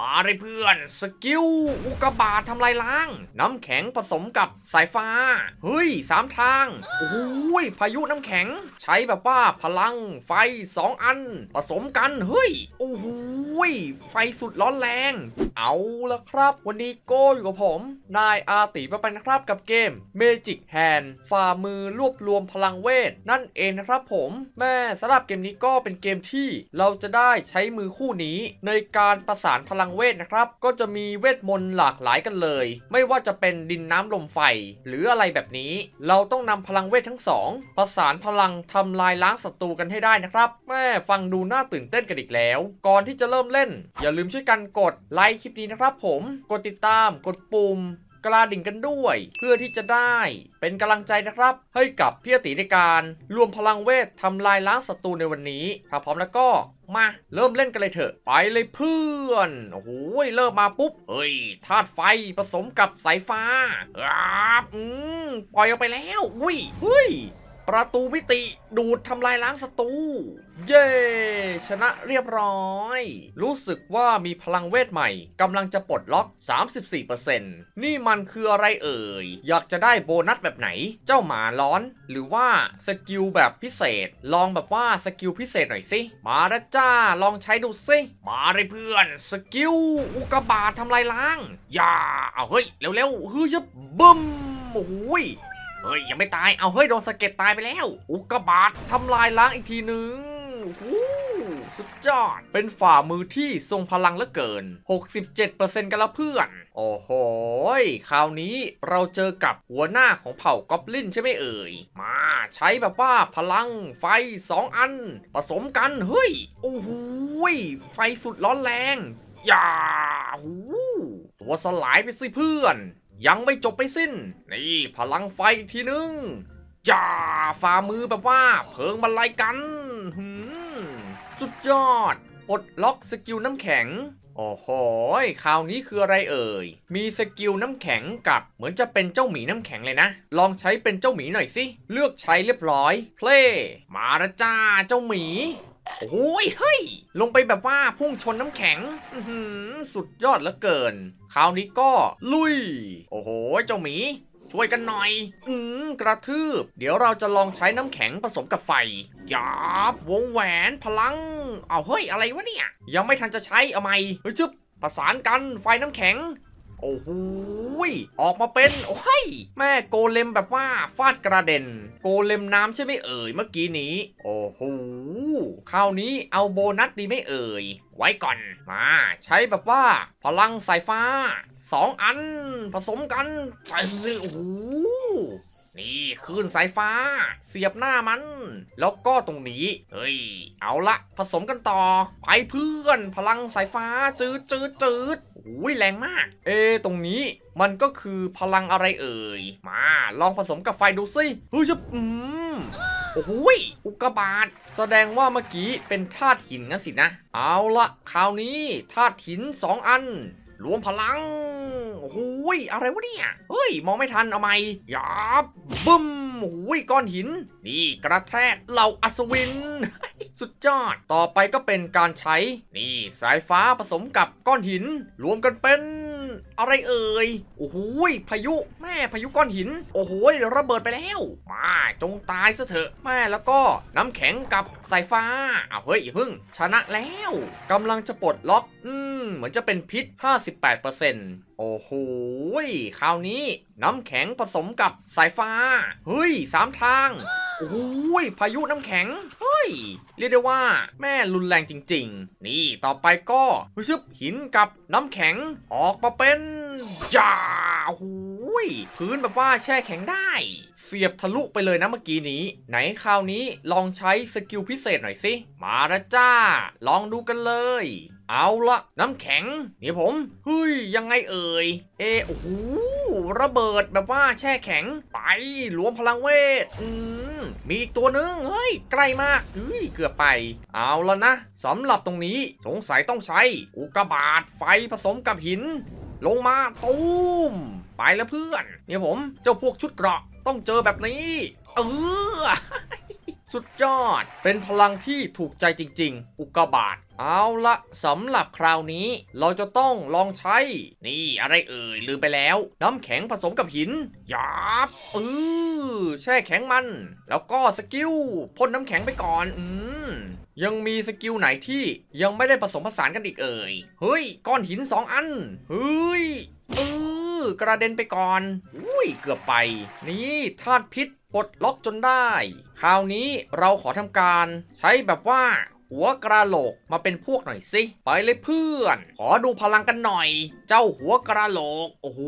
มาเลยเพื่อนสกิลอุกบาททำลายล้าง น้ำแข็งผสมกับสายฟ้า เฮ้ยสามทาง โอ้ยพายุน้ำแข็ง ใช้แบบว่าพลังไฟสองอัน ผสมกัน เฮ้ย โอ้โหไฟสุดร้อนแรง เอาละครับ วันนี้โก้อยู่กับผม นายอาติปไปนนครับกับเกมม a g i c Hand ฝ่ามือรวบรวมพลังเวท นั่นเองนะครับผม แม่สำหรับเกมนี้ก็เป็นเกมที่เราจะได้ใช้มือคู่นี้ในการประสานพลังังเวทนะครับก็จะมีเวทมนต์หลากหลายกันเลยไม่ว่าจะเป็นดินน้ำลมไฟ หรืออะไรแบบนี้เราต้องนำพลังเวททั้งสองประสานพลังทำลายล้างศัตรูกันให้ได้นะครับแม่ฟังดูน่าตื่นเต้นกันอีกแล้วก่อนที่จะเริ่มเล่นอย่าลืมช่วยกันกดไลค์คลิปนี้นะครับผมกดติดตามกดปุ่มกระดิ่งกันด้วยเพื่อที่จะได้เป็นกำลังใจนะครับให้กับเพี่ติในการรวมพลังเวททำลายล้างศัตรูในวันนี้ถ้าพร้อมแล้วก็มาเริ่มเล่นกันเลยเถอะ ไปเลยเพื่อนโอ้โหเริ่มมาปุ๊บ เฮ้ยธาตุไฟผสมกับสายฟ้าอ้าอืมปล่อยออกไปแล้ว อุ้ยเฮ้ยประตูมิติดูดทำลายล้างศัตรู เย้ชนะเรียบร้อย รู้สึกว่ามีพลังเวทใหม่กำลังจะปลดล็อก34%นี่มันคืออะไรเอ่ย อยากจะได้โบนัสแบบไหน เจ้าหมาร้อน หรือว่าสกิลแบบพิเศษ ลองแบบว่าสกิลพิเศษหน่อยสิ มาละจ้าลองใช้ดูสิ มาเลยเพื่อน สกิล อุกบาททำลายล้างอย่า เอาเฮ้ย เร็วๆฮ้ยจะบึ้มโอ้ยเฮ้ยยังไม่ตาย เอาเฮ้ย โดนสะเก็ดตายไปแล้ว อุกกาบาตทำลายล้างอีกทีหนึ่งสุดยอด เป็นฝ่ามือที่ทรงพลังเหลือเกิน 67%กันละเพื่อน โอ้โหคราวนี้เราเจอกับหัวหน้าของเผ่ากอบลินใช่ไหมเอ่ย มาใช้แบบว่าพลัง ไฟ 2 อันผสมกัน เฮ้ย โอ้โหไฟสุดร้อนแรงอย่าหูตัวสลายไปสิเพื่อนยังไม่จบไปสิ้น นี่พลังไฟอีกทีนึง จ้าฝ่ามือแบบว่า เพิงบรรลัยกัน สุดยอดปลดล็อกสกิลน้ำแข็ง โอ้โหคราวนี้คืออะไรเอ่ย มีสกิลน้ำแข็งกับ เหมือนจะเป็นเจ้าหมีน้ำแข็งเลยนะ ลองใช้เป็นเจ้าหมีหน่อยสิ เลือกใช้เรียบร้อย เพลมาละจ้าเจ้าหมีโอ้ยเฮ้ย ลงไปแบบว่าพุ่งชนน้ำแข็งสุดยอดเหลือเกิน คราวนี้ก็ลุย โอ้โห เจ้าหมี ช่วยกันหน่อย อืมกระทืบ เดี๋ยวเราจะลองใช้น้ำแข็งผสมกับไฟ หยาบวงแหวนพลัง เอาเฮ้ยอะไรวะเนี่ย ยังไม่ทันจะใช้เอาไหมเฮ้ยจึ๊บประสานกันไฟน้ำแข็ง โอ้โหออกมาเป็นโอ้ยแม่โกเลมแบบว่าฟาดกระเด็น โกเลมน้ำใช่ไหมเอ่ยเมื่อกี้นี้ โอ้โหคราวนี้เอาโบนัสดีไม่เอ่ยไว้ก่อนมา ใช้แบบว่า พลังสายฟ้าสองอัน ผสมกันไปโอ้โหนี่คืนสายฟ้า เสียบหน้ามัน แล้วก็ตรงนี้เฮ้ยเอาละผสมกันต่อไปเพื่อน พลังสายฟ้าจืดจืดจืดอ้ยแรงมาก เอตรงนี้มันก็คือพลังอะไรเอ่ยมา ลองผสมกับไฟดูสิเฮ้ยจะอืมโอ้โหอุกบาท แสดงว่าเมื่อกี้เป็นธาตุหินงั้นสินะ เอาละคราวนี้ธาตุหินสองอัน รวมพลัง โอ้โหอะไรวะเนี่ย เฮ้ย มองไม่ทันเอาไหมยับบึ้ม โอ้โหก้อนหิน นี่กระแทกเหล่าอัศวิน สุดยอด ต่อไปก็เป็นการใช้ นี่สายฟ้าผสมกับก้อนหินรวมกันเป็นอะไรเอ่ย โอ้โหพายุแม่พายุก้อนหิน โอ้โหระเบิดไปแล้วมาจงตายซะเถอะ แม่แล้วก็น้ำแข็งกับสายฟ้าเอาเฮ้ยพึ่งชนะแล้ว กำลังจะปลดล็อกอืม เหมือนจะเป็นพิษ58%โอ้โห คราวนี้น้ำแข็งผสมกับสายฟ้า เฮ้ยสามทาง โอ้โหพายุน้ำแข็งเรียกได้ว่าแม่รุนแรงจริง ๆ นี่ต่อไปก็ฮึบหินกับน้ำแข็งออกมาเป็น จ้าหูย พื้นแบบว่าแช่แข็งได้ เสียบทะลุไปเลยนะเมื่อกี้นี้ ไหนคราวนี้ลองใช้สกิลพิเศษหน่อยสิ มาละจ้า ลองดูกันเลยเอาละ น้ำแข็ง เนี่ยผมเฮ้ยยังไงเอ่ย เอโอ้โหระเบิดแบบว่าแช่แข็งไปรวมพลังเวทอืมมีอีกตัวนึงเฮ้ย ใกล้มากเฮ้ย เกือบไป เอาละนะ สำหรับตรงนี้สงสัยต้องใช้ อุกกาบาตไฟผสมกับหิน ลงมาตูมไปแล้วเพื่อน เนี่ยผม เจ้าพวกชุดเกราะต้องเจอแบบนี้ เออสุดยอด เป็นพลังที่ถูกใจจริง ๆ อุกกาบาตเอาละสำหรับคราวนี้ เราจะต้องลองใช้ นี่อะไรเอ่ยลืมไปแล้ว น้ำแข็งผสมกับหินยาบเออแช่แข็งมัน แล้วก็สกิลพ่นน้ำแข็งไปก่อน อืมยังมีสกิลไหนที่ยังไม่ได้ผสมผสานกันอีกเอ่ยเฮ้ย ก้อนหินสอัน เฮ้ยเออกระเด็นไปก่อนอุ้ย เกือบไป นี่ธาตุพิษปลดล็อกจนได้ คราวนี้เราขอทำการ ใช้แบบว่าหัวกระโหลกมาเป็นพวกหน่อยสิ ไปเลยเพื่อน ขอดูพลังกันหน่อย เจ้าหัวกระโหลกโอ้โห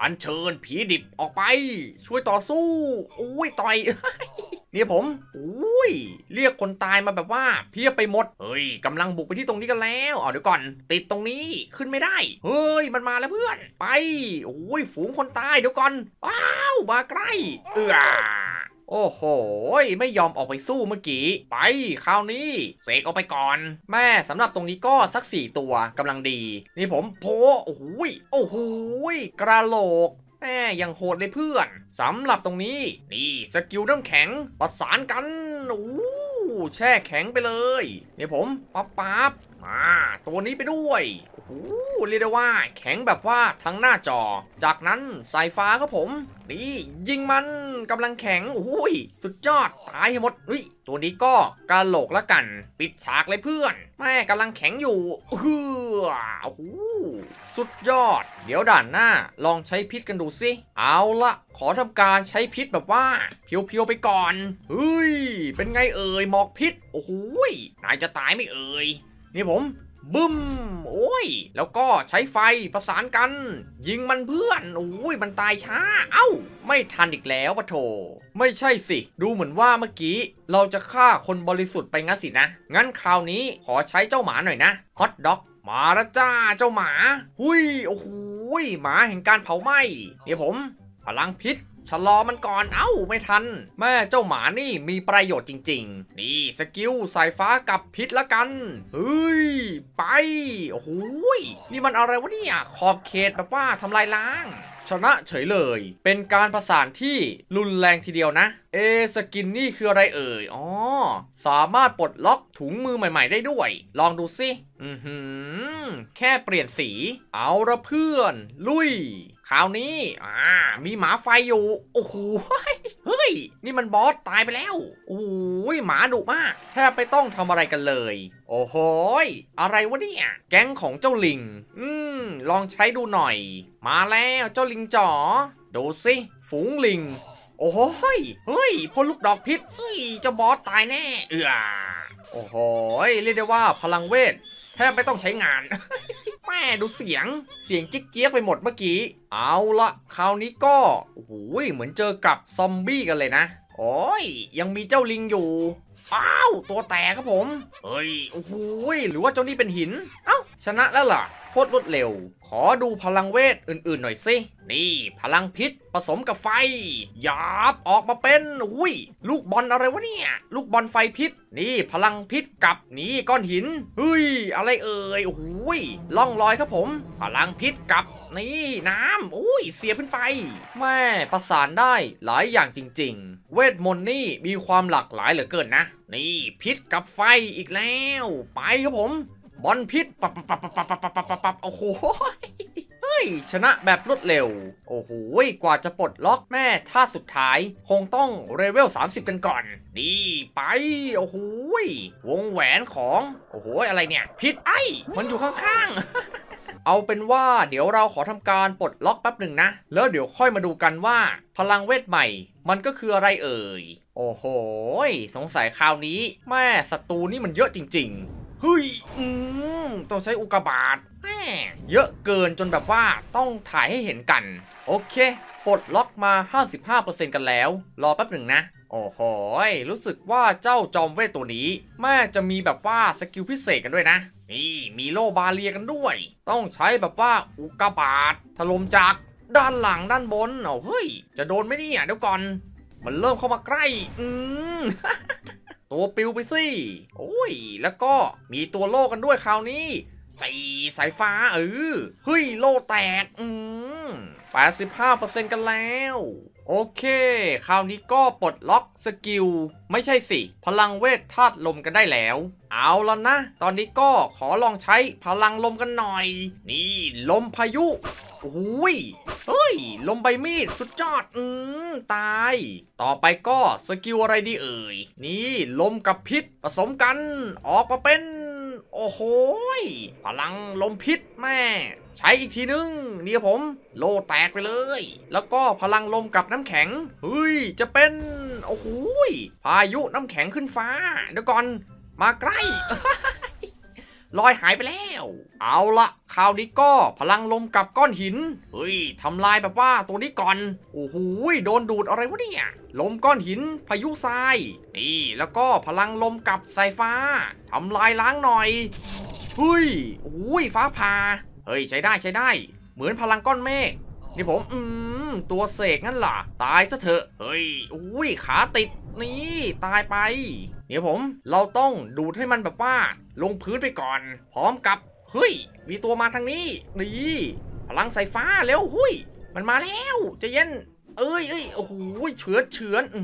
อันเชิญผีดิบออกไป ช่วยต่อสู้อุ้ยต่อย เนี่ยผม อุ้ย เรียกคนตายมาแบบว่าเพียบไปหมดเฮ้ยกำลังบุกไปที่ตรงนี้กันแล้วเอาเดี๋ยวก่อน ติดตรงนี้ขึ้นไม่ได้ เฮ้ยมันมาแล้วเพื่อน ไปโอ้ยฝูงคนตาย เดี๋ยวก่อนว้าวมาใกล้เอือโอ้โหไม่ยอมออกไปสู้เมื่อกี้ไปคราวนี้ เสกออกไปก่อนแม่สำหรับตรงนี้ก็สักสี่ตัวกำลังดี นี่ผมโพโอ้ยโอ้โหกระโหลกแม่ยังโหดเลยเพื่อนสำหรับตรงนี้ นี่สกิลน้าแข็งประสานกันโอ้แช่แข็งไปเลยเนี่ยผมปั๊บปั๊บมาตัวนี้ไปด้วยโอ้เรียกได้ว่า แข็งแบบว่าทั้งหน้าจอ จากนั้นสายฟ้าครับผมนี่ยิงมันกำลังแข็งอุ้ย สุดยอด ตายหมดอุ้ยตัวนี้ก็กระโหลกละกัน ปิดฉากเลยเพื่อน แม่กำลังแข็งอยู่เฮือหู้สุดยอด เดี๋ยวด่านหน้า ลองใช้พิษกันดูสิ เอาละ ขอทำการใช้พิษแบบว่า เพียวๆไปก่อน เฮ้ย เป็นไงเอ่ย หมอกพิษ โอ้โหนายจะตายไม่เอ่ย นี่ผมบึ้ม โอ้ย แล้วก็ใช้ไฟประสานกัน ยิงมันเพื่อน โอ้ย มันตายช้า เอา้า ไม่ทันอีกแล้วปะโถไม่ใช่สิ ดูเหมือนว่าเมื่อกี้ เราจะฆ่าคนบริสุทธิ์ไปงั้นสินะ งั้นคราวนี้ขอใช้เจ้าหมาหน่อยนะ ฮอตด็อก มาละจ้า เจ้าหมา หุยโอ้โหหมาแห่งการเผาไหม้ เดี๋ยวผม พลังพิษชะลอมันก่อนเอ้าไม่ทัน แม่เจ้าหมานี่มีประโยชน์จริงๆ นี่สกิลสายฟ้ากับพิษละกัน เฮ้ย ไป โอ้โหนี่มันอะไรวะเนี่ยขอบเขตแบบว่าทำลายล้าง ชนะเฉยเลย เป็นการประสานที่รุนแรงทีเดียวนะ เอสกินนี่คืออะไรเอ่ย อ๋อ สามารถปลดล็อกถุงมือใหม่ๆได้ด้วย ลองดูสิอือหือแค่เปลี่ยนสี เอาละเพื่อน ลุย คราวนี้อ่ามีหมาไฟอยู่ โอ้โห เฮ้ย นี่มันบอส ตายไปแล้ว โอ้ยหมาดุมาก แทบไม่ต้องทำอะไรกันเลย โอ้โหอะไรวะเนี่ย แก๊งของเจ้าลิง อืมลองใช้ดูหน่อย มาแล้วเจ้าลิงจ๋อดูสิฝูงลิง โอ้โหเฮ้ยพ่นลูกดอกพิษเฮ้ยเจ้าบอสตายแน่ เออโอ้โห เรียกได้ว่าพลังเวท แทบไม่ต้องใช้งานแม่ดูเสียง เสียงกเจี๊ยบไปหมดเมื่อกี้ เอาละคราวนี้ก็โอ้โหเหมือนเจอกับซอมบี้กันเลยนะ โอ้ยยังมีเจ้าลิงอยู่ อ้าว ตัวแตกครับผม เฮ้ยโอ้โหหรือว่าเจ้านี่เป็นหินเอ้าชนะแล้วล่ะโคตรรวดเร็ว ขอดูพลังเวทอื่นๆหน่อยสินี่พลังพิษผสมกับไฟหยาบออกมาเป็น อุ้ย ลูกบอลอะไรวะเนี่ย ลูกบอลไฟพิษ นี่พลังพิษกับนี่ก้อนหินเฮ้ย อะไรเอ่ยโอ้ยล่องลอยครับผม พลังพิษกับนี่น้ำอุ้ย เสียขึ้นไปแม่ประสานได้หลายอย่างจริงๆ เวทมนต์นี่มีความหลากหลายเหลือเกินนะ นี่พิษกับไฟอีกแล้ว ไปครับผมอลพิษปับปับปับปับปับปับปับปับปับโอ้โห เฮ้ย ชนะแบบรวดเร็ว โอ้โหกว่าจะปลดล็อกแม่ท่าสุดท้าย คงต้องเลเวล 30 กันก่อน นี่ ไป โอ้โหวงแหวนของ โอ้โห อะไรเนี่ยพิษไอ้มันอยู่ข้างๆ เอาเป็นว่าเดี๋ยวเราขอทำการปลดล็อกแป๊บหนึ่งนะ แล้วเดี๋ยวค่อยมาดูกันว่า พลังเวทใหม่ มันก็คืออะไรเอ่ยโอ้โห สงสัยคราวนี้ แม่ศัตรูนี่มันเยอะจริงเฮ้ย อืม ต้องใช้อุกาบาตแม่เยอะเกินจนแบบว่าต้องถ่ายให้เห็นกัน โอเคปลดล็อกมา 55%กันแล้ว รอแป๊บหนึ่งนะ โอ้โหรู้สึกว่าเจ้าจอมเวทตัวนี้ แม่จะมีแบบว่าสกิลพิเศษกันด้วยนะ นี่ มีโลบาเลียกันด้วย ต้องใช้แบบว่าอุกาบาตถล่มจากด้านหลังด้านบนเอาเฮ้ย จะโดนไหมเนี่ยเดี๋ยวก่อน มันเริ่มเข้ามาใกล้ อืมตัวปิวไปสิ โอ้ย แล้วก็มีตัวโลกกันด้วยคราวนี้ ใส่สายฟ้าเออ เฮ้ย โลแตกอืม85%กันแล้ว โอเค คราวนี้ก็ปลดล็อกสกิล ไม่ใช่ สิ พลังเวทธาตุลมกันได้แล้ว เอาละนะ ตอนนี้ก็ขอลองใช้พลังลมกันหน่อย นี่ลมพายุ อุ้ยเฮ้ย ลม ใบมีด สุดยอดอืมตาย ต่อไปก็ สกิล อะไรดีเอ่ย นี่ลมกับพิษผสมกัน ออกมาเป็นโอ้โห พลังลมพิษแม่ ใช้อีกทีนึงนี่ครับผมโลแตกไปเลย แล้วก็พลังลมกับน้ำแข็งเฮ้ยจะเป็น โอ้โหพายุน้ำแข็งขึ้นฟ้า เดี๋ยวก่อนมาใกล้ลอยหายไปแล้ว เอาละคราวนี้ก็พลังลมกับก้อนหิน เฮ้ย ทำลายแบบว่าตัวนี้ก่อน โอ้โหโดนดูดอะไรวะเนี่ย ลมก้อนหิน พายุทราย นี่ แล้วก็พลังลมกับสายฟ้า ทำลายล้างหน่อย เฮ้ย โอ้ยฟ้าผ่า เฮ้ยใช้ได้ใช้ได้ เหมือนพลังก้อนเมฆ นี่ผม อืม ตัวเสกงั้นล่ะ ตายซะเถอะ เฮ้ยอุ้ย ขาติดนี่ ตายไปเดี๋ยวผม เราต้องดูดให้มันแบบว่า ลงพื้นไปก่อน พร้อมกับเฮ้ย มีตัวมาทางนี้ นี่ พลังสายฟ้าแล้วหุยมันมาแล้ว จะเย็นเอ้ยเอ้ยโอ้โหเฉือนเฉือนอื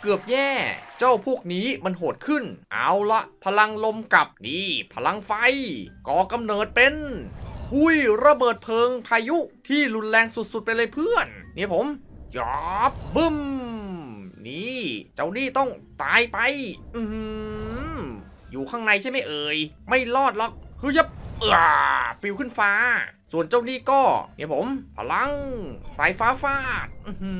เกือบแย่ เจ้าพวกนี้มันโหดขึ้น เอาละ พลังลมกับ นี่ พลังไฟ ก่อกำเนิดเป็น หุยระเบิดเพลิงพายุที่รุนแรงสุด ๆ ไปเลยเพื่อน เนี่ยผม ยอบ บึ้มนี่ เจ้านี่ต้องตายไป อืมอยู่ข้างในใช่ไหมเอ่ย ไม่รอดหรอก คือจะเออปิวขึ้นฟ้า ส่วนเจ้านี่ก็ เนี่ยผม พลังสายฟ้าฟาด อื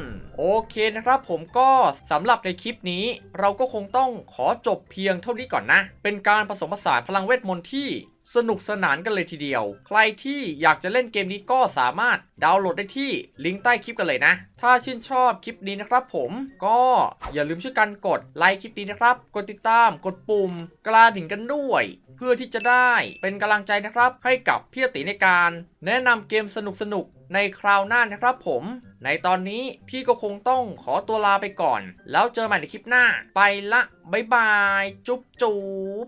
มโอเคนะครับผมก็สำหรับในคลิปนี้ เราก็คงต้องขอจบเพียงเท่านี้ก่อนนะ เป็นการผสมผสานพลังเวทมนต์ที่สนุกสนานกันเลยทีเดียว ใครที่อยากจะเล่นเกมนี้ก็สามารถดาวน์โหลดได้ที่ลิงก์ใต้คลิปกันเลยนะถ้าชื่นชอบคลิปนี้นะครับ ผมก็อย่าลืมช่วยกันกดไลค์คลิปนี้นะครับกดติดตามกดปุ่มกระดิ่งกันด้วย เพื่อที่จะได้เป็นกำลังใจนะครับให้กับพี่ติในการแนะนำเกมสนุกๆในคราวหน้านะครับผม ในตอนนี้พี่ก็คงงต้องขอตัวลาไปก่อน แล้วเจอใหม่ใน คลิปหน้า ไปละ บ๊าย บาย จุ๊บจุ๊บ